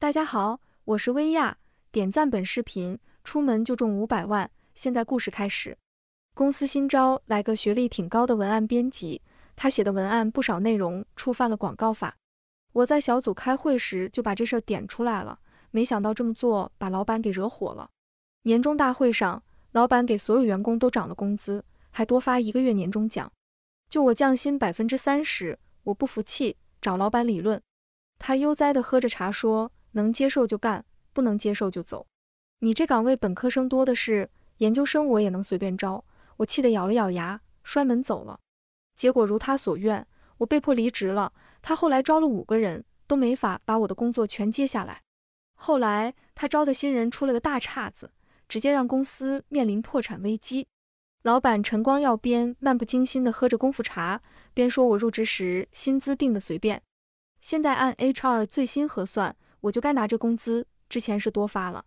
大家好，我是薇娅，点赞本视频，出门就中五百万。现在故事开始。公司新招来个学历挺高的文案编辑，他写的文案不少内容触犯了广告法。我在小组开会时就把这事儿点出来了，没想到这么做把老板给惹火了。年终大会上，老板给所有员工都涨了工资，还多发一个月年终奖。就我降薪百分之三十，我不服气，找老板理论。他悠哉地喝着茶说。能接受就干，不能接受就走。你这岗位本科生多的是，研究生我也能随便招。我气得咬了咬牙，摔门走了。结果如他所愿，我被迫离职了。他后来招了五个人，都没法把我的工作全接下来。后来他招的新人出了个大岔子，直接让公司面临破产危机。老板陈光耀边漫不经心地喝着功夫茶，边说我入职时薪资定的随便，现在按 HR 最新核算。我就该拿这工资，之前是多发了。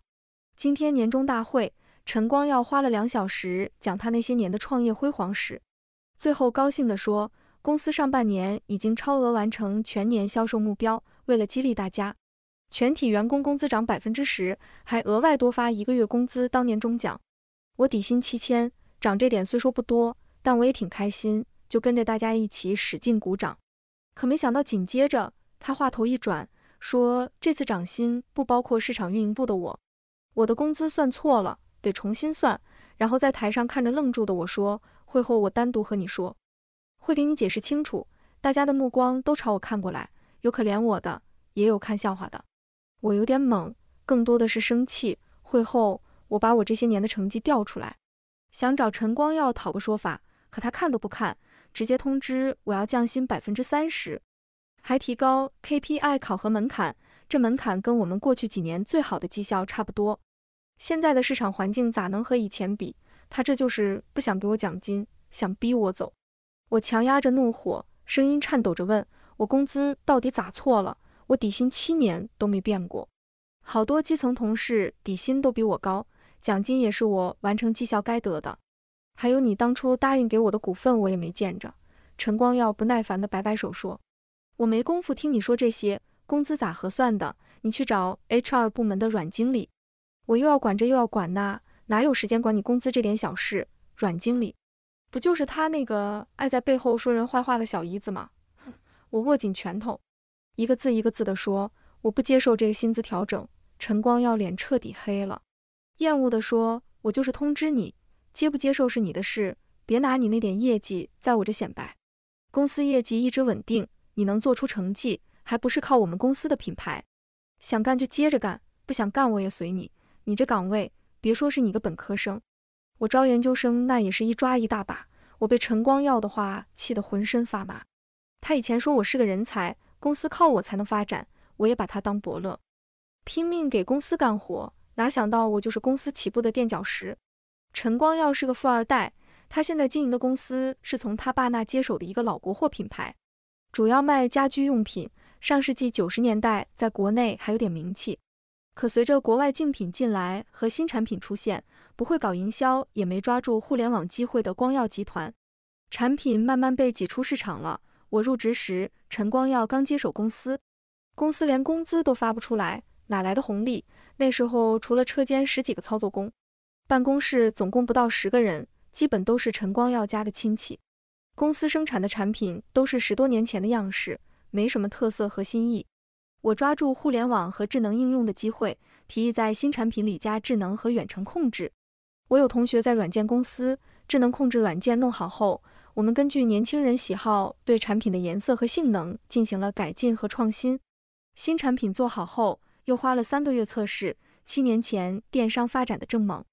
今天年终大会，陈光耀花了两小时讲他那些年的创业辉煌史，最后高兴地说，公司上半年已经超额完成全年销售目标。为了激励大家，全体员工工资涨百分之十，还额外多发一个月工资当年终奖。我底薪七千，涨这点虽说不多，但我也挺开心，就跟着大家一起使劲鼓掌。可没想到，紧接着他话头一转。说这次涨薪不包括市场运营部的我，我的工资算错了，得重新算。然后在台上看着愣住的我说，会后我单独和你说，会给你解释清楚。大家的目光都朝我看过来，有可怜我的，也有看笑话的。我有点懵，更多的是生气。会后我把我这些年的成绩调出来，想找陈光耀讨个说法，可他看都不看，直接通知我要降薪百分之三十。还提高 KPI 考核门槛，这门槛跟我们过去几年最好的绩效差不多。现在的市场环境咋能和以前比？他这就是不想给我奖金，想逼我走。我强压着怒火，声音颤抖着问：“我工资到底咋错了？我底薪七年都没变过，好多基层同事底薪都比我高，奖金也是我完成绩效该得的。还有你当初答应给我的股份，我也没见着。”陈光耀不耐烦地摆摆手说。我没工夫听你说这些，工资咋核算的？你去找 HR 部门的阮经理。我又要管这又要管那，哪有时间管你工资这点小事？阮经理，不就是他那个爱在背后说人坏话的小姨子吗？我握紧拳头，一个字一个字的说，我不接受这个薪资调整。陈光耀脸彻底黑了，厌恶的说，我就是通知你，接不接受是你的事，别拿你那点业绩在我这显摆。公司业绩一直稳定。你能做出成绩，还不是靠我们公司的品牌？想干就接着干，不想干我也随你。你这岗位，别说是你个本科生，我招研究生那也是一抓一大把。我被陈光耀的话气得浑身发麻。他以前说我是个人才，公司靠我才能发展，我也把他当伯乐，拼命给公司干活。哪想到我就是公司起步的垫脚石。陈光耀是个富二代，他现在经营的公司是从他爸那接手的一个老国货品牌。主要卖家居用品，上世纪九十年代在国内还有点名气。可随着国外竞品进来和新产品出现，不会搞营销也没抓住互联网机会的光耀集团，产品慢慢被挤出市场了。我入职时，陈光耀刚接手公司，公司连工资都发不出来，哪来的红利？那时候除了车间十几个操作工，办公室总共不到十个人，基本都是陈光耀家的亲戚。公司生产的产品都是十多年前的样式，没什么特色和新意。我抓住互联网和智能应用的机会，提议在新产品里加智能和远程控制。我有同学在软件公司，智能控制软件弄好后，我们根据年轻人喜好，对产品的颜色和性能进行了改进和创新。新产品做好后，又花了三个月测试。七年前，电商发展的正猛。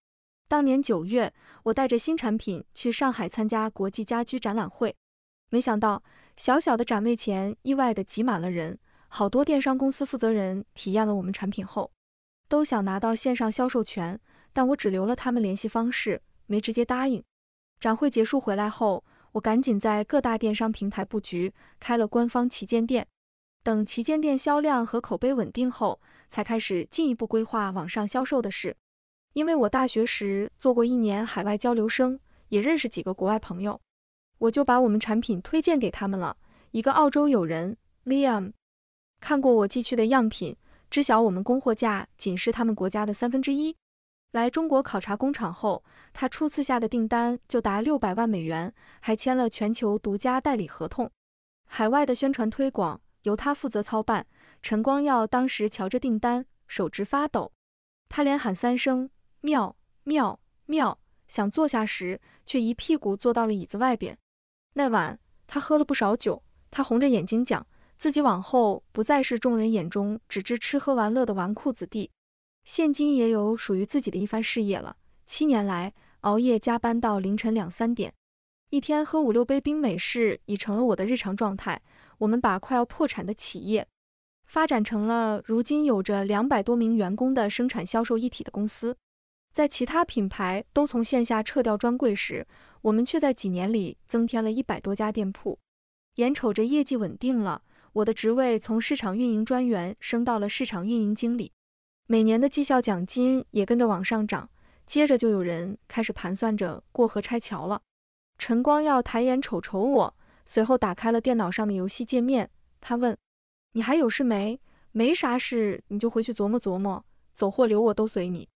当年九月，我带着新产品去上海参加国际家居展览会，没想到小小的展位前意外的挤满了人，好多电商公司负责人体验了我们产品后，都想拿到线上销售权，但我只留了他们联系方式，没直接答应。展会结束回来后，我赶紧在各大电商平台布局，开了官方旗舰店，等旗舰店销量和口碑稳定后，才开始进一步规划网上销售的事。因为我大学时做过一年海外交流生，也认识几个国外朋友，我就把我们产品推荐给他们了。一个澳洲友人 Liam 看过我寄去的样品，知晓我们供货价仅是他们国家的三分之一。来中国考察工厂后，他初次下的订单就达六百万美元，还签了全球独家代理合同。海外的宣传推广由他负责操办。陈光耀当时瞧着订单，手直发抖，他连喊三声。妙妙妙！想坐下时，却一屁股坐到了椅子外边。那晚，他喝了不少酒。他红着眼睛讲，自己往后不再是众人眼中只知吃喝玩乐的纨绔子弟，现今也有属于自己的一番事业了。七年来，熬夜加班到凌晨两三点，一天喝五六杯冰美式已成了我的日常状态。我们把快要破产的企业，发展成了如今有着两百多名员工的生产销售一体的公司。在其他品牌都从线下撤掉专柜时，我们却在几年里增添了一百多家店铺。眼瞅着业绩稳定了，我的职位从市场运营专员升到了市场运营经理，每年的绩效奖金也跟着往上涨。接着就有人开始盘算着过河拆桥了。陈光耀抬眼瞅瞅我，随后打开了电脑上的游戏界面。他问：“你还有事没？没啥事，你就回去琢磨琢磨，走或留我都随你。”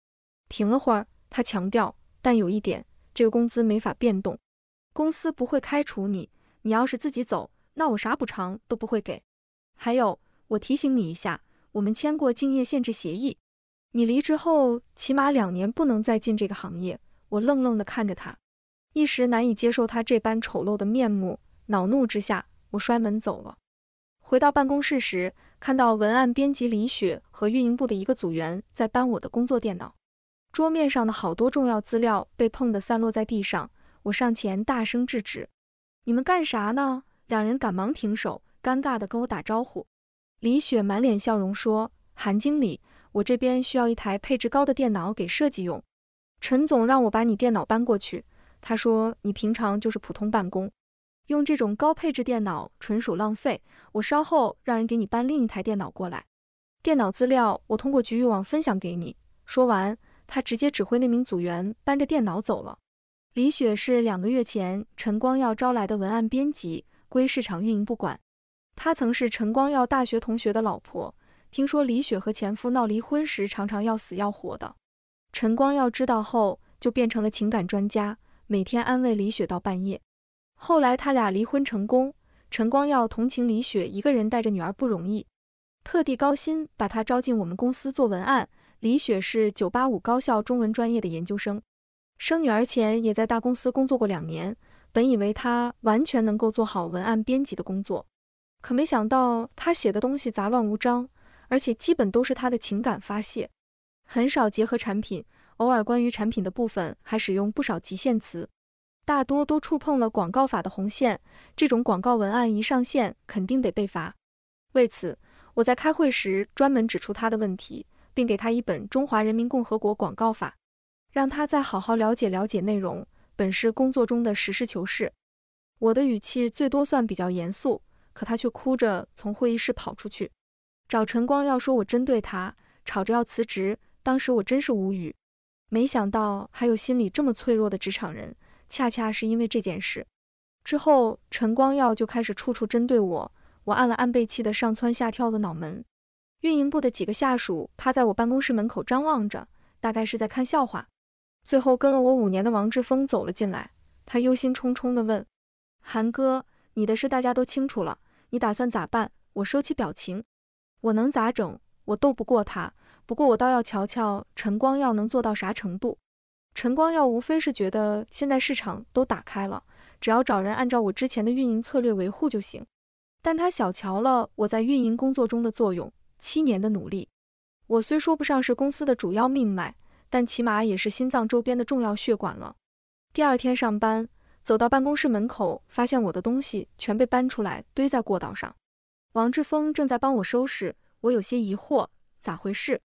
停了会儿，他强调，但有一点，这个工资没法变动，公司不会开除你。你要是自己走，那我啥补偿都不会给。还有，我提醒你一下，我们签过竞业限制协议，你离职后起码两年不能再进这个行业。我愣愣地看着他，一时难以接受他这般丑陋的面目。恼怒之下，我摔门走了。回到办公室时，看到文案编辑李雪和运营部的一个组员在搬我的工作电脑。桌面上的好多重要资料被碰得散落在地上，我上前大声制止：“你们干啥呢？”两人赶忙停手，尴尬地跟我打招呼。李雪满脸笑容说：“韩经理，我这边需要一台配置高的电脑给设计用。陈总让我把你电脑搬过去，他说你平常就是普通办公，用这种高配置电脑纯属浪费。我稍后让人给你搬另一台电脑过来，电脑资料我通过局域网分享给你。”说完。他直接指挥那名组员搬着电脑走了。李雪是两个月前陈光耀招来的文案编辑，归市场运营不管。她曾是陈光耀大学同学的老婆，听说李雪和前夫闹离婚时，常常要死要活的。陈光耀知道后，就变成了情感专家，每天安慰李雪到半夜。后来他俩离婚成功，陈光耀同情李雪一个人带着女儿不容易，特地高薪把她招进我们公司做文案。李雪是985高校中文专业的研究生，生女儿前也在大公司工作过两年。本以为她完全能够做好文案编辑的工作，可没想到她写的东西杂乱无章，而且基本都是她的情感发泄，很少结合产品。偶尔关于产品的部分还使用不少极限词，大多都触碰了广告法的红线。这种广告文案一上线，肯定得被罚。为此，我在开会时专门指出她的问题。并给他一本《中华人民共和国广告法》，让他再好好了解了解内容。本是工作中的实事求是，我的语气最多算比较严肃，可他却哭着从会议室跑出去，找陈光耀说我针对他，吵着要辞职。当时我真是无语，没想到还有心理这么脆弱的职场人。恰恰是因为这件事，之后陈光耀就开始处处针对我。我按了按被气得上蹿下跳的脑门。运营部的几个下属趴在我办公室门口张望着，大概是在看笑话。最后，跟了我五年的王志峰走了进来，他忧心忡忡地问：“韩哥，你的事大家都清楚了，你打算咋办？”我收起表情：“我能咋整？我斗不过他，不过我倒要瞧瞧陈光耀能做到啥程度。”陈光耀无非是觉得现在市场都打开了，只要找人按照我之前的运营策略维护就行，但他小瞧了我在运营工作中的作用。七年的努力，我虽说不上是公司的主要命脉，但起码也是心脏周边的重要血管了。第二天上班，走到办公室门口，发现我的东西全被搬出来堆在过道上。王志峰正在帮我收拾，我有些疑惑，咋回事？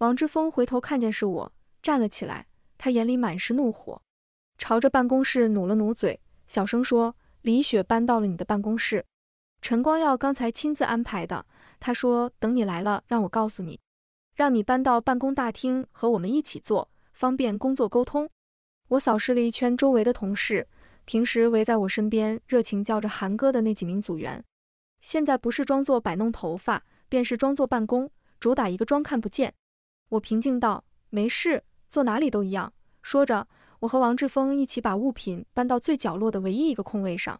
王志峰回头看见是我，站了起来，他眼里满是怒火，朝着办公室努了努嘴，小声说：“李雪搬到了你的办公室，陈光耀刚才亲自安排的。”他说：“等你来了，让我告诉你，让你搬到办公大厅和我们一起坐，方便工作沟通。”我扫视了一圈周围的同事，平时围在我身边热情叫着“韩哥”的那几名组员，现在不是装作摆弄头发，便是装作办公，主打一个装看不见。我平静道：“没事，坐哪里都一样。”说着，我和王志峰一起把物品搬到最角落的唯一一个空位上。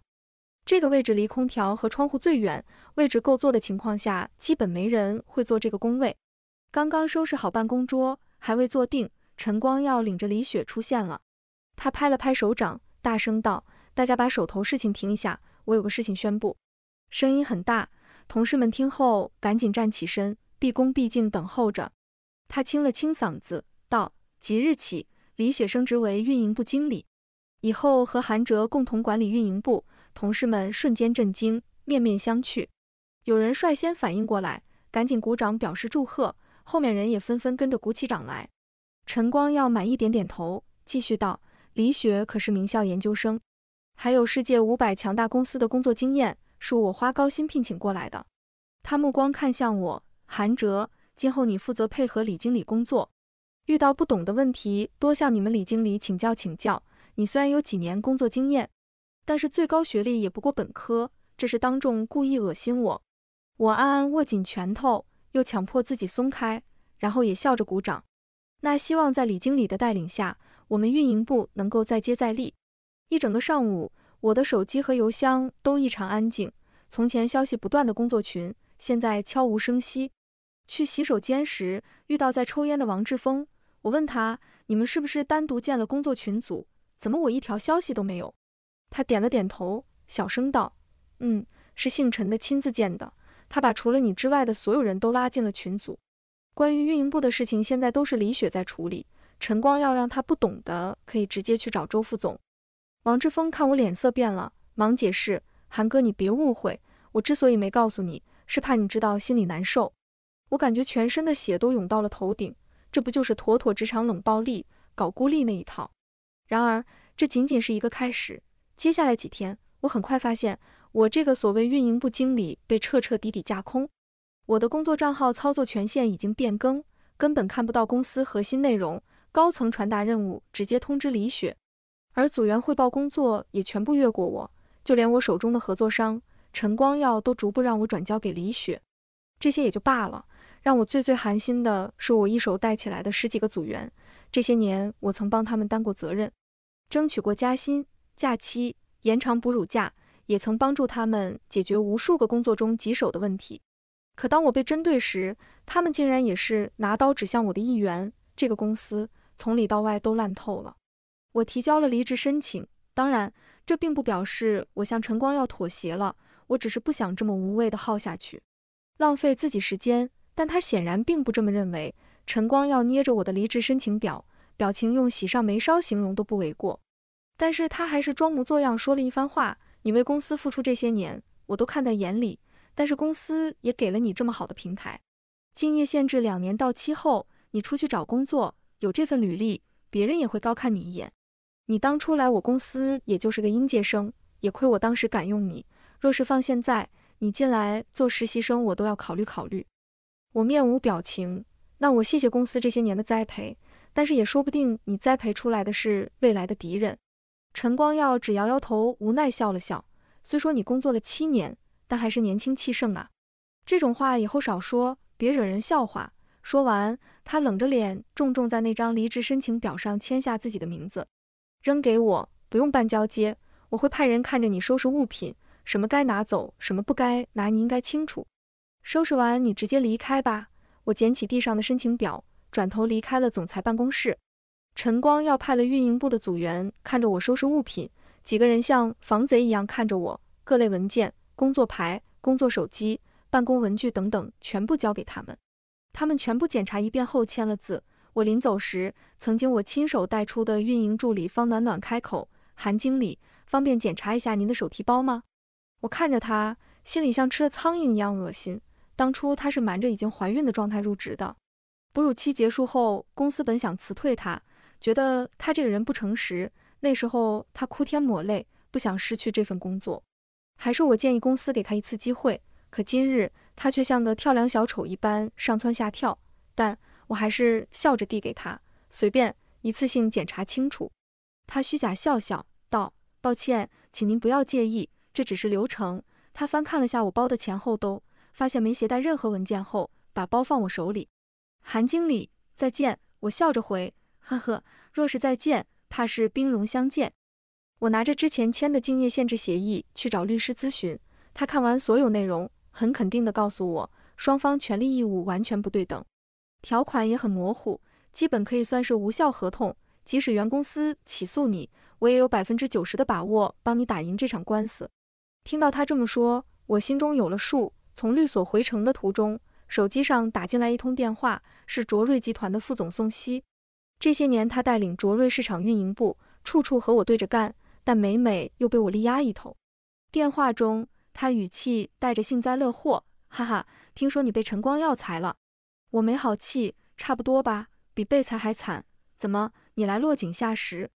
这个位置离空调和窗户最远，位置够坐的情况下，基本没人会坐这个工位。刚刚收拾好办公桌，还未坐定，陈光耀领着李雪出现了。他拍了拍手掌，大声道：“大家把手头事情停一下，我有个事情宣布。”声音很大，同事们听后赶紧站起身，毕恭毕敬等候着。他清了清嗓子，道：“即日起，李雪升职为运营部经理，以后和韩哲共同管理运营部。”同事们瞬间震惊，面面相觑。有人率先反应过来，赶紧鼓掌表示祝贺，后面人也纷纷跟着鼓起掌来。陈光耀满意点点头，继续道：“李雪可是名校研究生，还有世界五百强大公司的工作经验，是我花高薪聘请过来的。”他目光看向我，韩哲，今后你负责配合李经理工作，遇到不懂的问题多向你们李经理请教请教。你虽然有几年工作经验。但是最高学历也不过本科，这是当众故意恶心我。我暗暗握紧拳头，又强迫自己松开，然后也笑着鼓掌。那希望在李经理的带领下，我们运营部能够再接再厉。一整个上午，我的手机和邮箱都异常安静。从前消息不断的工作群，现在悄无声息。去洗手间时遇到在抽烟的王志峰，我问他：“你们是不是单独建了工作群组？怎么我一条消息都没有？”他点了点头，小声道：“嗯，是姓陈的亲自建的。他把除了你之外的所有人都拉进了群组。关于运营部的事情，现在都是李雪在处理。陈光要让他不懂的，可以直接去找周副总。”王志峰看我脸色变了，忙解释：“韩哥，你别误会，我之所以没告诉你，是怕你知道心里难受。”我感觉全身的血都涌到了头顶，这不就是妥妥职场冷暴力、搞孤立那一套？然而，这仅仅是一个开始。接下来几天，我很快发现，我这个所谓运营部经理被彻彻底底架空。我的工作账号操作权限已经变更，根本看不到公司核心内容。高层传达任务直接通知李雪，而组员汇报工作也全部越过我，就连我手中的合作商陈光耀都逐步让我转交给李雪。这些也就罢了，让我最最寒心的是，我一手带起来的十几个组员，这些年我曾帮他们担过责任，争取过加薪。假期延长哺乳假，也曾帮助他们解决无数个工作中棘手的问题。可当我被针对时，他们竟然也是拿刀指向我的一员。这个公司从里到外都烂透了。我提交了离职申请，当然，这并不表示我向陈光耀妥协了。我只是不想这么无谓的耗下去，浪费自己时间。但他显然并不这么认为。陈光耀捏着我的离职申请表，表情用喜上眉梢形容都不为过。但是他还是装模作样说了一番话。你为公司付出这些年，我都看在眼里。但是公司也给了你这么好的平台，敬业限制两年到期后，你出去找工作，有这份履历，别人也会高看你一眼。你当初来我公司也就是个应届生，也亏我当时敢用你。若是放现在，你进来做实习生，我都要考虑考虑。我面无表情。那我谢谢公司这些年的栽培，但是也说不定你栽培出来的是未来的敌人。陈光耀只摇摇头，无奈笑了笑。虽说你工作了七年，但还是年轻气盛啊。这种话以后少说，别惹人笑话。说完，他冷着脸，重重在那张离职申请表上签下自己的名字，扔给我，不用办交接，我会派人看着你收拾物品，什么该拿走，什么不该拿，你应该清楚。收拾完，你直接离开吧。我捡起地上的申请表，转头离开了总裁办公室。陈光要派了运营部的组员看着我收拾物品，几个人像防贼一样看着我，各类文件、工作牌、工作手机、办公文具等等，全部交给他们。他们全部检查一遍后签了字。我临走时，曾经我亲手带出的运营助理方暖暖开口：“韩经理，方便检查一下您的手提包吗？”我看着他，心里像吃了苍蝇一样恶心。当初他是瞒着已经怀孕的状态入职的，哺乳期结束后，公司本想辞退他。觉得他这个人不诚实。那时候他哭天抹泪，不想失去这份工作，还是我建议公司给他一次机会。可今日他却像个跳梁小丑一般上蹿下跳，但我还是笑着递给他，随便一次性检查清楚。他虚假笑笑道：“抱歉，请您不要介意，这只是流程。”他翻看了下我包的前后兜，发现没携带任何文件后，把包放我手里。韩经理，再见。我笑着回。呵呵，若是再见，怕是兵戎相见。我拿着之前签的竞业限制协议去找律师咨询，他看完所有内容，很肯定的告诉我，双方权利义务完全不对等，条款也很模糊，基本可以算是无效合同。即使原公司起诉你，我也有百分之九十的把握帮你打赢这场官司。听到他这么说，我心中有了数。从律所回城的途中，手机上打进来一通电话，是卓瑞集团的副总宋希。这些年，他带领卓瑞市场运营部，处处和我对着干，但每每又被我力压一头。电话中，他语气带着幸灾乐祸，哈哈，听说你被晨光要裁了？我没好气，差不多吧，比被裁还惨。怎么，你来落井下石？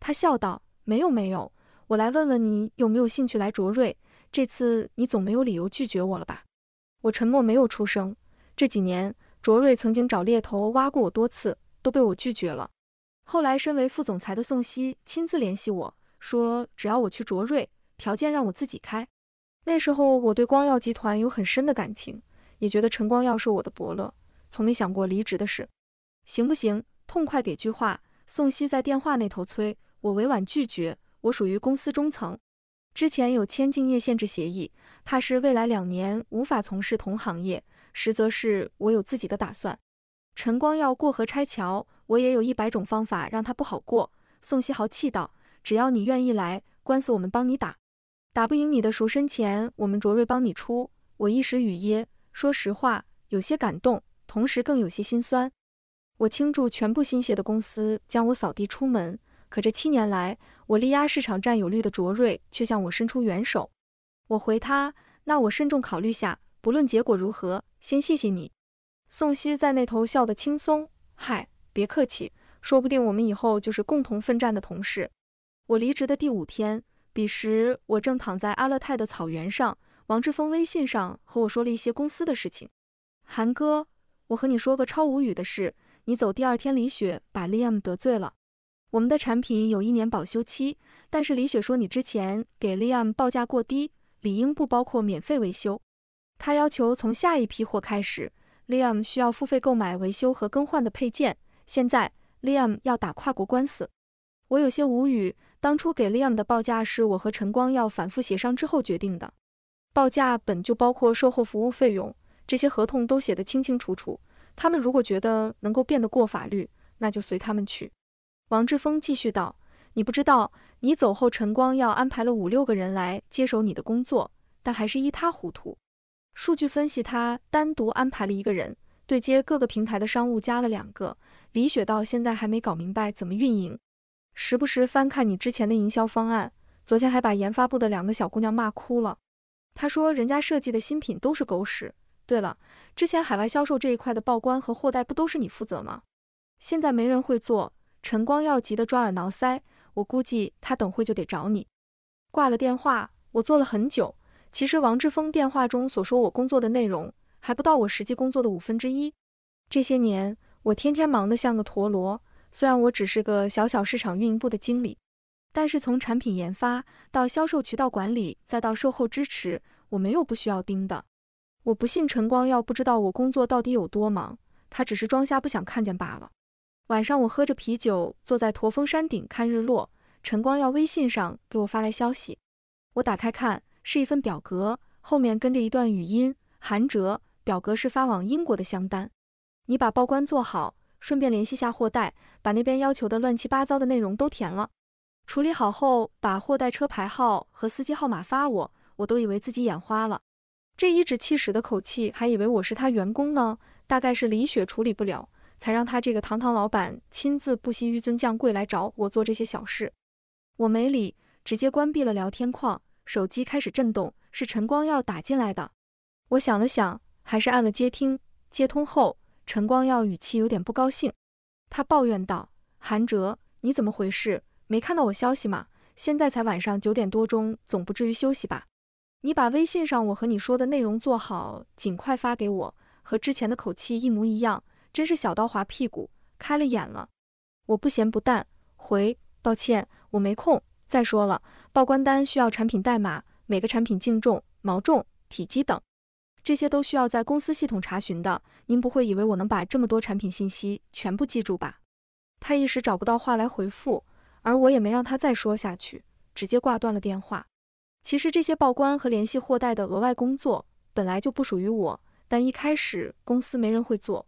他笑道，没有没有，我来问问你有没有兴趣来卓瑞。这次你总没有理由拒绝我了吧？我沉默，没有出声。这几年，卓瑞曾经找猎头挖过我多次。都被我拒绝了。后来，身为副总裁的宋希亲自联系我说：“只要我去卓瑞，条件让我自己开。”那时候我对光耀集团有很深的感情，也觉得陈光耀是我的伯乐，从没想过离职的事。行不行？痛快给句话。宋希在电话那头催我，委婉拒绝。我属于公司中层，之前有签竞业限制协议，怕是未来两年无法从事同行业。实则是我有自己的打算。陈光耀过河拆桥，我也有一百种方法让他不好过。宋希豪气道：“只要你愿意来，官司我们帮你打，打不赢你的赎身钱，我们卓瑞帮你出。”我一时语噎，说实话，有些感动，同时更有些心酸。我倾注全部心血的公司将我扫地出门，可这七年来，我力压市场占有率的卓瑞却向我伸出援手。我回他：“那我慎重考虑下，不论结果如何，先谢谢你。”宋希在那头笑得轻松，嗨，别客气，说不定我们以后就是共同奋战的同事。我离职的第五天，彼时我正躺在阿勒泰的草原上，王志峰微信上和我说了一些公司的事情。韩哥，我和你说个超无语的事，你走第二天，李雪把 Liam 骇了。我们的产品有一年保修期，但是李雪说你之前给 Liam 报价过低，理应不包括免费维修。他要求从下一批货开始。liam 需要付费购买维修和更换的配件，现在 liam 要打跨国官司，我有些无语。当初给 liam 的报价是我和陈光耀反复协商之后决定的，报价本就包括售后服务费用，这些合同都写得清清楚楚。他们如果觉得能够变得过法律，那就随他们去。王志峰继续道，你不知道，你走后陈光耀安排了五六个人来接手你的工作，但还是一塌糊涂。数据分析，他单独安排了一个人对接各个平台的商务，加了两个。李雪到现在还没搞明白怎么运营，时不时翻看你之前的营销方案。昨天还把研发部的两个小姑娘骂哭了，她说人家设计的新品都是狗屎。对了，之前海外销售这一块的报关和货代不都是你负责吗？现在没人会做。陈光耀急得抓耳挠腮，我估计他等会就得找你。挂了电话，我坐了很久。其实王志峰电话中所说我工作的内容还不到我实际工作的五分之一。这些年我天天忙得像个陀螺，虽然我只是个小小市场运营部的经理，但是从产品研发到销售渠道管理再到售后支持，我没有不需要盯的。我不信陈光耀不知道我工作到底有多忙，他只是装瞎不想看见罢了。晚上我喝着啤酒坐在驼峰山顶看日落，陈光耀微信上给我发来消息，我打开看。是一份表格，后面跟着一段语音。韩哲，表格是发往英国的香单，你把报关做好，顺便联系下货代，把那边要求的乱七八糟的内容都填了。处理好后，把货代车牌号和司机号码发我。我都以为自己眼花了，这一指气使的口气，还以为我是他员工呢。大概是李雪处理不了，才让他这个堂堂老板亲自不惜纡尊降贵来找我做这些小事。我没理，直接关闭了聊天框。手机开始震动，是陈光耀打进来的。我想了想，还是按了接听。接通后，陈光耀语气有点不高兴，他抱怨道：“韩哲，你怎么回事？没看到我消息吗？现在才晚上九点多钟，总不至于休息吧？你把微信上我和你说的内容做好，尽快发给我。和之前的口气一模一样，真是小刀划屁股，开了眼了。”我不咸不淡回：“抱歉，我没空。再说了。”报关单需要产品代码、每个产品净重、毛重、体积等，这些都需要在公司系统查询的。您不会以为我能把这么多产品信息全部记住吧？他一时找不到话来回复，而我也没让他再说下去，直接挂断了电话。其实这些报关和联系货代的额外工作本来就不属于我，但一开始公司没人会做。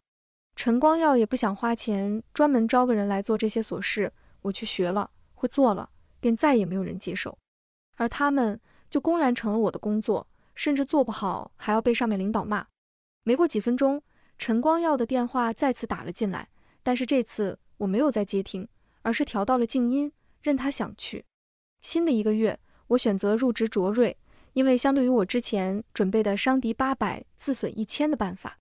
陈光耀也不想花钱专门招个人来做这些琐事，我去学了，会做了。便再也没有人接手，而他们就公然成了我的工作，甚至做不好还要被上面领导骂。没过几分钟，陈光耀的电话再次打了进来，但是这次我没有再接听，而是调到了静音，任他想去。新的一个月，我选择入职卓瑞，因为相对于我之前准备的“伤敌八百，自损一千”的办法，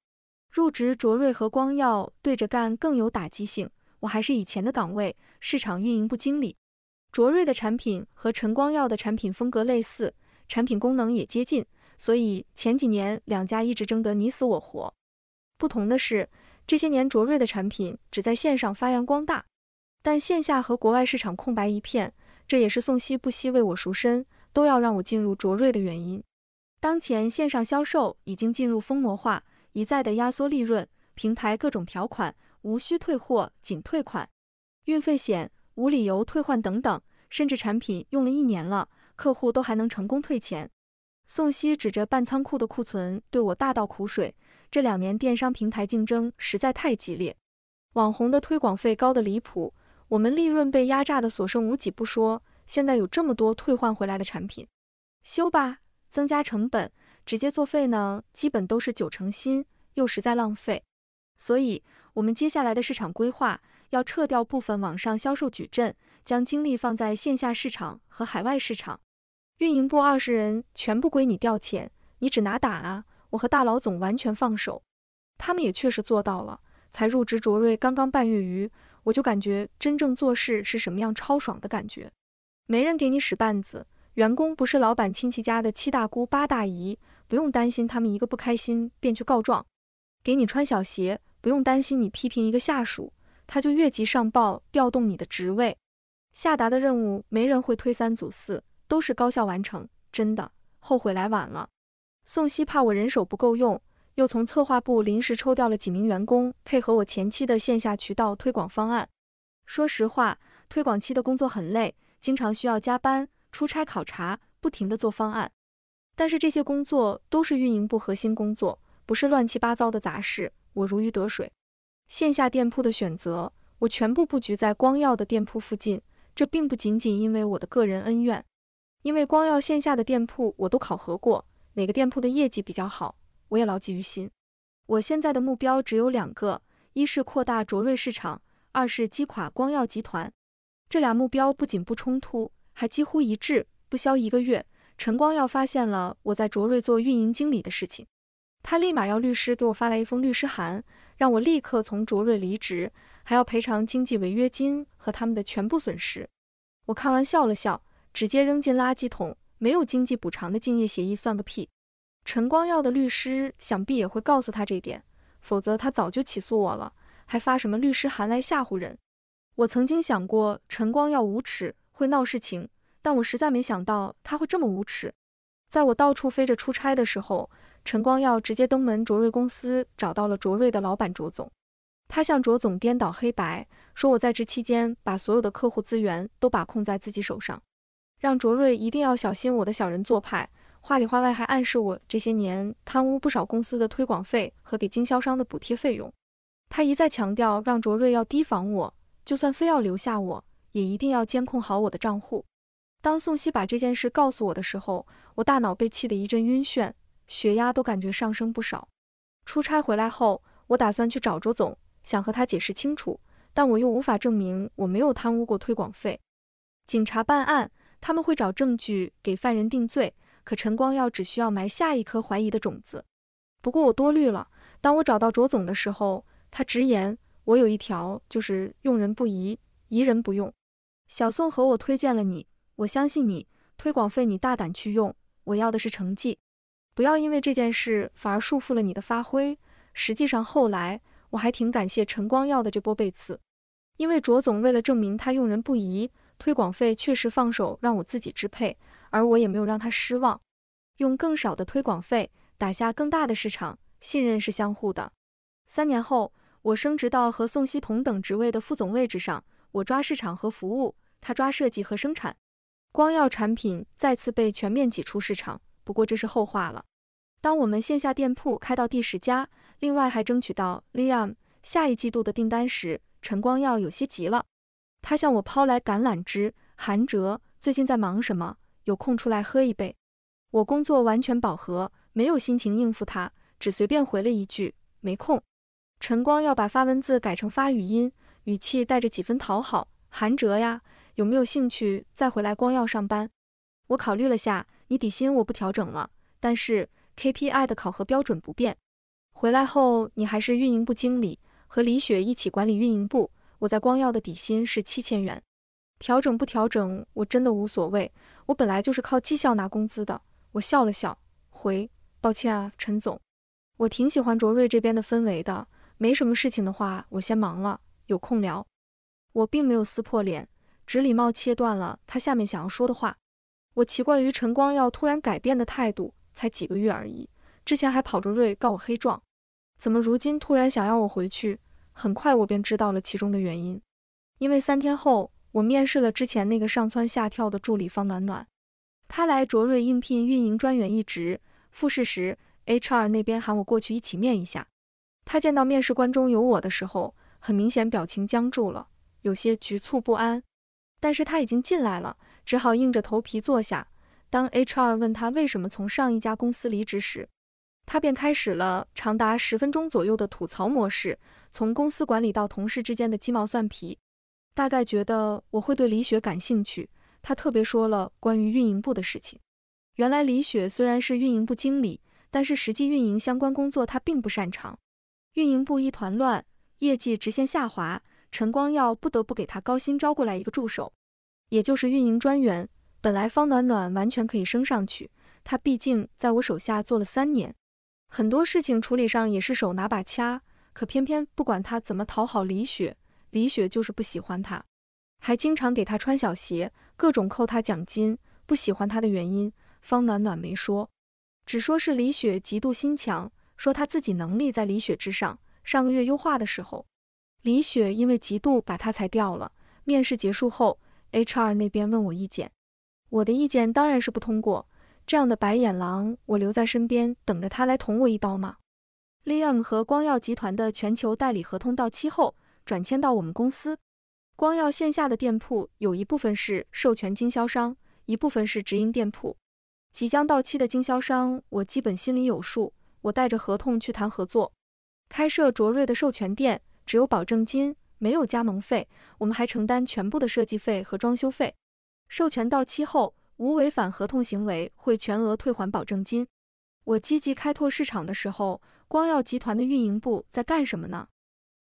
入职卓瑞和光耀对着干更有打击性。我还是以前的岗位，市场运营部经理。卓瑞的产品和陈光耀的产品风格类似，产品功能也接近，所以前几年两家一直争得你死我活。不同的是，这些年卓瑞的产品只在线上发扬光大，但线下和国外市场空白一片。这也是宋希不惜为我赎身，都要让我进入卓瑞的原因。当前线上销售已经进入疯魔化，一再的压缩利润，平台各种条款，无需退货，仅退款，运费险。无理由退换等等，甚至产品用了一年了，客户都还能成功退钱。宋希指着半仓库的库存，对我大倒苦水：这两年电商平台竞争实在太激烈，网红的推广费高的离谱，我们利润被压榨的所剩无几不说，现在有这么多退换回来的产品，修吧，增加成本，直接作废呢，基本都是九成新，又实在浪费。所以，我们接下来的市场规划。要撤掉部分网上销售矩阵，将精力放在线下市场和海外市场。运营部二十人全部归你调遣，你只拿打啊！我和大老总完全放手，他们也确实做到了。才入职卓瑞刚刚半月余，我就感觉真正做事是什么样超爽的感觉。没人给你使绊子，员工不是老板亲戚家的七大姑八大姨，不用担心他们一个不开心便去告状，给你穿小鞋，不用担心你批评一个下属。他就越级上报，调动你的职位，下达的任务没人会推三阻四，都是高效完成。真的后悔来晚了。宋希怕我人手不够用，又从策划部临时抽调了几名员工，配合我前期的线下渠道推广方案。说实话，推广期的工作很累，经常需要加班、出差考察，不停地做方案。但是这些工作都是运营部核心工作，不是乱七八糟的杂事，我如鱼得水。线下店铺的选择，我全部布局在光耀的店铺附近。这并不仅仅因为我的个人恩怨，因为光耀线下的店铺我都考核过，哪个店铺的业绩比较好，我也牢记于心。我现在的目标只有两个：一是扩大卓瑞市场，二是击垮光耀集团。这俩目标不仅不冲突，还几乎一致。不消一个月，陈光耀发现了我在卓瑞做运营经理的事情，他立马要律师给我发来一封律师函。让我立刻从卓瑞离职，还要赔偿经济违约金和他们的全部损失。我看完笑了笑，直接扔进垃圾桶。没有经济补偿的竞业协议算个屁。陈光耀的律师想必也会告诉他这点，否则他早就起诉我了，还发什么律师函来吓唬人？我曾经想过陈光耀无耻会闹事情，但我实在没想到他会这么无耻。在我到处飞着出差的时候。陈光耀直接登门卓瑞公司，找到了卓瑞的老板卓总。他向卓总颠倒黑白，说我在职期间把所有的客户资源都把控在自己手上，让卓瑞一定要小心我的小人做派。话里话外还暗示我这些年贪污不少公司的推广费和给经销商的补贴费用。他一再强调，让卓瑞要提防我，就算非要留下我也一定要监控好我的账户。当宋熙把这件事告诉我的时候，我大脑被气得一阵晕眩。血压都感觉上升不少。出差回来后，我打算去找卓总，想和他解释清楚，但我又无法证明我没有贪污过推广费。警察办案，他们会找证据给犯人定罪。可陈光耀只需要埋下一颗怀疑的种子。不过我多虑了。当我找到卓总的时候，他直言：“我有一条，就是用人不疑，疑人不用。”小宋和我推荐了你，我相信你。推广费你大胆去用，我要的是成绩。不要因为这件事反而束缚了你的发挥。实际上，后来我还挺感谢陈光耀的这波被刺，因为卓总为了证明他用人不疑，推广费确实放手让我自己支配，而我也没有让他失望，用更少的推广费打下更大的市场。信任是相互的。三年后，我升职到和宋希同等职位的副总位置上，我抓市场和服务，他抓设计和生产。光耀产品再次被全面挤出市场。不过这是后话了。当我们线下店铺开到第十家，另外还争取到 Liam 下一季度的订单时，陈光耀有些急了。他向我抛来橄榄枝：“韩哲，最近在忙什么？有空出来喝一杯。”我工作完全饱和，没有心情应付他，只随便回了一句：“没空。”陈光耀把发文字改成发语音，语气带着几分讨好：“韩哲呀，有没有兴趣再回来光耀上班？”我考虑了下。你底薪我不调整了，但是 KPI 的考核标准不变。回来后你还是运营部经理，和李雪一起管理运营部。我在光耀的底薪是七千元，调整不调整我真的无所谓，我本来就是靠绩效拿工资的。我笑了笑，回：抱歉啊，陈总，我挺喜欢卓瑞这边的氛围的。没什么事情的话，我先忙了，有空聊。我并没有撕破脸，只礼貌切断了他下面想要说的话。我奇怪于陈光耀突然改变的态度，才几个月而已，之前还跑着瑞告我黑状，怎么如今突然想要我回去？很快我便知道了其中的原因，因为三天后我面试了之前那个上蹿下跳的助理方暖暖，他来卓瑞应聘运营专员一职，复试时 HR 那边喊我过去一起面一下。他见到面试官中有我的时候，很明显表情僵住了，有些局促不安，但是他已经进来了。只好硬着头皮坐下。当 H R 问他为什么从上一家公司离职时，他便开始了长达十分钟左右的吐槽模式，从公司管理到同事之间的鸡毛蒜皮。大概觉得我会对李雪感兴趣，他特别说了关于运营部的事情。原来李雪虽然是运营部经理，但是实际运营相关工作她并不擅长，运营部一团乱，业绩直线下滑，陈光耀不得不给她高薪招过来一个助手。也就是运营专员，本来方暖暖完全可以升上去，她毕竟在我手下做了三年，很多事情处理上也是手拿把掐。可偏偏不管她怎么讨好李雪，李雪就是不喜欢她，还经常给她穿小鞋，各种扣她奖金。不喜欢她的原因，方暖暖没说，只说是李雪嫉妒心强，说她自己能力在李雪之上。上个月优化的时候，李雪因为嫉妒把她裁掉了。面试结束后。H R 那边问我意见，我的意见当然是不通过。这样的白眼狼，我留在身边等着他来捅我一刀吗？Liam 和光耀集团的全球代理合同到期后，转签到我们公司。光耀线下的店铺有一部分是授权经销商，一部分是直营店铺。即将到期的经销商，我基本心里有数。我带着合同去谈合作，开设卓瑞的授权店，只有保证金。没有加盟费，我们还承担全部的设计费和装修费。授权到期后，无违反合同行为，会全额退还保证金。我积极开拓市场的时候，光耀集团的运营部在干什么呢？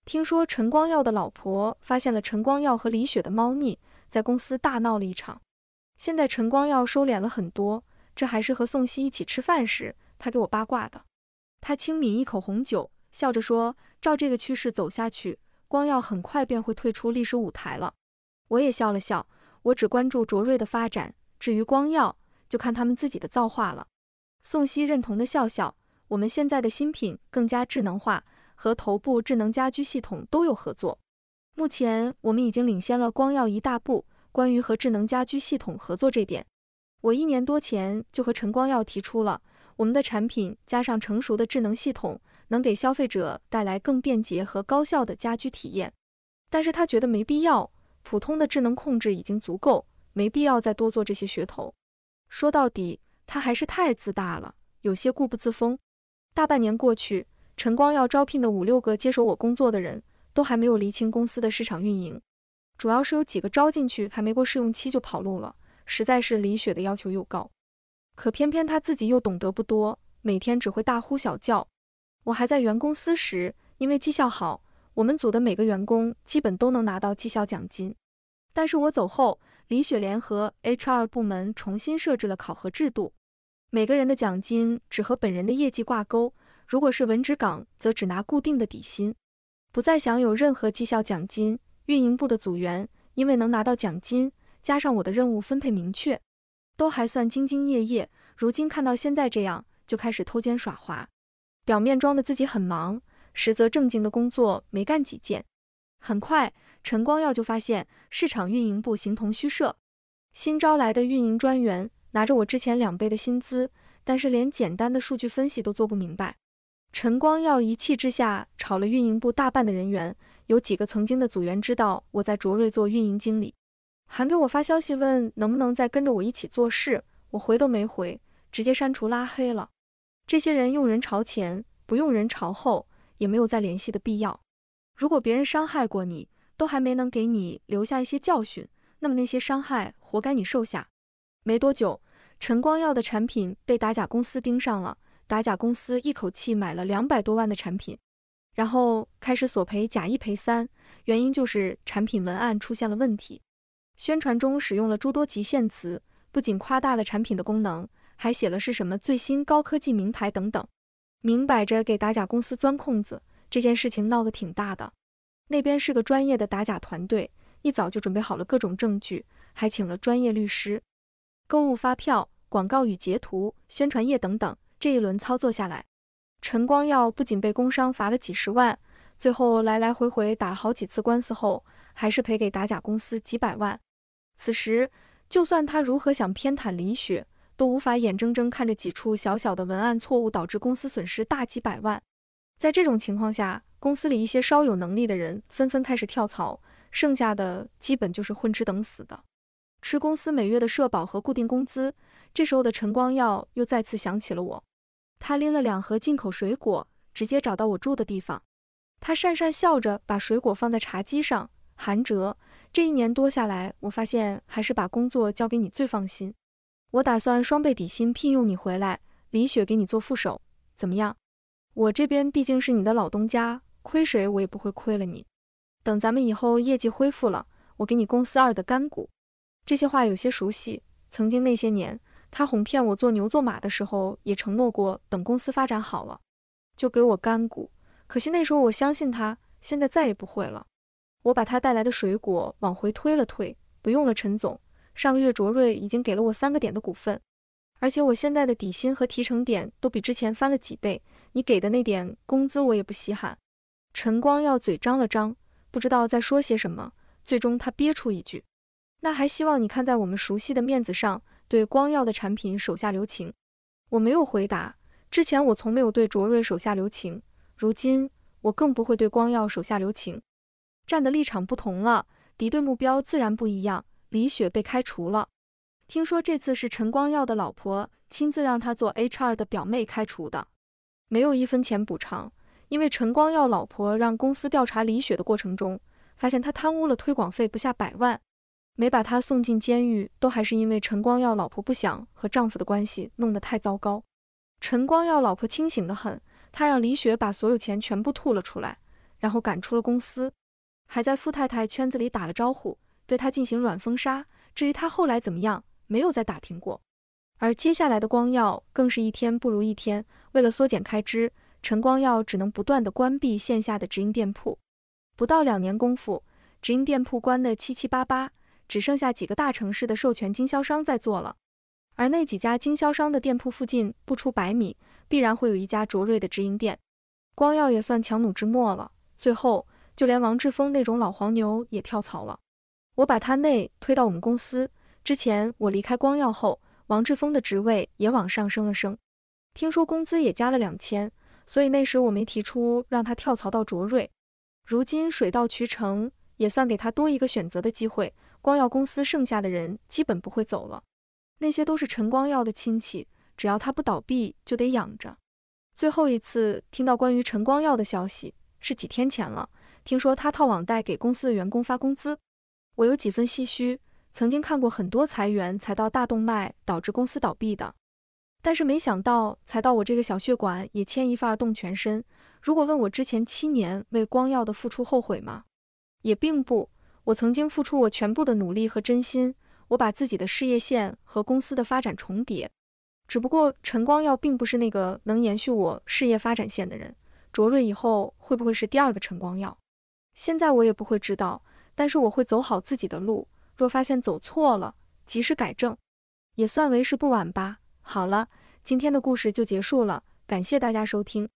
听说陈光耀的老婆发现了陈光耀和李雪的猫腻，在公司大闹了一场。现在陈光耀收敛了很多，这还是和宋茜一起吃饭时，他给我八卦的。他轻抿一口红酒，笑着说：“照这个趋势走下去。”光耀很快便会退出历史舞台了，我也笑了笑。我只关注卓瑞的发展，至于光耀，就看他们自己的造化了。宋希认同的笑笑，我们现在的新品更加智能化，和头部智能家居系统都有合作。目前我们已经领先了光耀一大步。关于和智能家居系统合作这点，我一年多前就和陈光耀提出了，我们的产品加上成熟的智能系统。能给消费者带来更便捷和高效的家居体验，但是他觉得没必要，普通的智能控制已经足够，没必要再多做这些噱头。说到底，他还是太自大了，有些固步自封。大半年过去，陈光耀招聘的五六个接手我工作的人都还没有理清公司的市场运营，主要是有几个招进去还没过试用期就跑路了，实在是李雪的要求又高，可偏偏他自己又懂得不多，每天只会大呼小叫。我还在原公司时，因为绩效好，我们组的每个员工基本都能拿到绩效奖金。但是我走后，李雪莲和 HR 部门重新设置了考核制度，每个人的奖金只和本人的业绩挂钩。如果是文职岗，则只拿固定的底薪，不再享有任何绩效奖金。运营部的组员因为能拿到奖金，加上我的任务分配明确，都还算兢兢业业。如今看到现在这样，就开始偷奸耍滑。表面装的自己很忙，实则正经的工作没干几件。很快，陈光耀就发现市场运营部形同虚设，新招来的运营专员拿着我之前两倍的薪资，但是连简单的数据分析都做不明白。陈光耀一气之下炒了运营部大半的人员，有几个曾经的组员知道我在卓瑞做运营经理，还给我发消息问能不能再跟着我一起做事，我回都没回，直接删除拉黑了。这些人用人朝前，不用人朝后，也没有再联系的必要。如果别人伤害过你，都还没能给你留下一些教训，那么那些伤害活该你受下。没多久，陈光耀的产品被打假公司盯上了，打假公司一口气买了两百多万的产品，然后开始索赔，假一赔三，原因就是产品文案出现了问题，宣传中使用了诸多极限词，不仅夸大了产品的功能。还写了是什么最新高科技名牌等等，明摆着给打假公司钻空子。这件事情闹得挺大的，那边是个专业的打假团队，一早就准备好了各种证据，还请了专业律师。购物发票、广告与截图、宣传页等等，这一轮操作下来，陈光耀不仅被工商罚了几十万，最后来来回回打好几次官司后，还是赔给打假公司几百万。此时，就算他如何想偏袒李雪。都无法眼睁睁看着几处小小的文案错误导致公司损失大几百万。在这种情况下，公司里一些稍有能力的人纷纷开始跳槽，剩下的基本就是混吃等死的，吃公司每月的社保和固定工资。这时候的陈光耀又再次想起了我，他拎了两盒进口水果，直接找到我住的地方。他讪讪笑着把水果放在茶几上。韩哲，这一年多下来，我发现还是把工作交给你最放心。我打算双倍底薪聘用你回来，李雪给你做副手，怎么样？我这边毕竟是你的老东家，亏谁我也不会亏了你。等咱们以后业绩恢复了，我给你公司二的干股。这些话有些熟悉，曾经那些年他哄骗我做牛做马的时候，也承诺过等公司发展好了就给我干股。可惜那时候我相信他，现在再也不会了。我把他带来的水果往回推了推，不用了，陈总。上个月卓瑞已经给了我三个点的股份，而且我现在的底薪和提成点都比之前翻了几倍。你给的那点工资我也不稀罕。陈光耀嘴张了张，不知道在说些什么，最终他憋出一句：“那还希望你看在我们熟悉的面子上，对光耀的产品手下留情。”我没有回答，之前我从没有对卓瑞手下留情，如今我更不会对光耀手下留情。站的立场不同了，敌对目标自然不一样。李雪被开除了，听说这次是陈光耀的老婆亲自让他做 HR 的表妹开除的，没有一分钱补偿。因为陈光耀老婆让公司调查李雪的过程中，发现她贪污了推广费不下百万，没把她送进监狱，都还是因为陈光耀老婆不想和丈夫的关系弄得太糟糕。陈光耀老婆清醒的很，她让李雪把所有钱全部吐了出来，然后赶出了公司，还在富太太圈子里打了招呼。对他进行软封杀。至于他后来怎么样，没有再打听过。而接下来的光耀更是一天不如一天。为了缩减开支，陈光耀只能不断的关闭线下的直营店铺。不到两年功夫，直营店铺关的七七八八，只剩下几个大城市的授权经销商在做了。而那几家经销商的店铺附近不出百米，必然会有一家卓瑞的直营店。光耀也算强弩之末了。最后，就连王志峰那种老黄牛也跳槽了。我把他内推到我们公司之前，我离开光耀后，王志峰的职位也往上升了升，听说工资也加了两千，所以那时我没提出让他跳槽到卓瑞。如今水到渠成，也算给他多一个选择的机会。光耀公司剩下的人基本不会走了，那些都是陈光耀的亲戚，只要他不倒闭，就得养着。最后一次听到关于陈光耀的消息是几天前了，听说他套网贷给公司的员工发工资。我有几分唏嘘，曾经看过很多裁员才到大动脉导致公司倒闭的，但是没想到才到我这个小血管也牵一发而动全身。如果问我之前七年为光耀的付出后悔吗？也并不。我曾经付出我全部的努力和真心，我把自己的事业线和公司的发展重叠。只不过陈光耀并不是那个能延续我事业发展线的人。卓瑞以后会不会是第二个陈光耀？现在我也不会知道。但是我会走好自己的路，若发现走错了，及时改正，也算为时不晚吧。好了，今天的故事就结束了，感谢大家收听。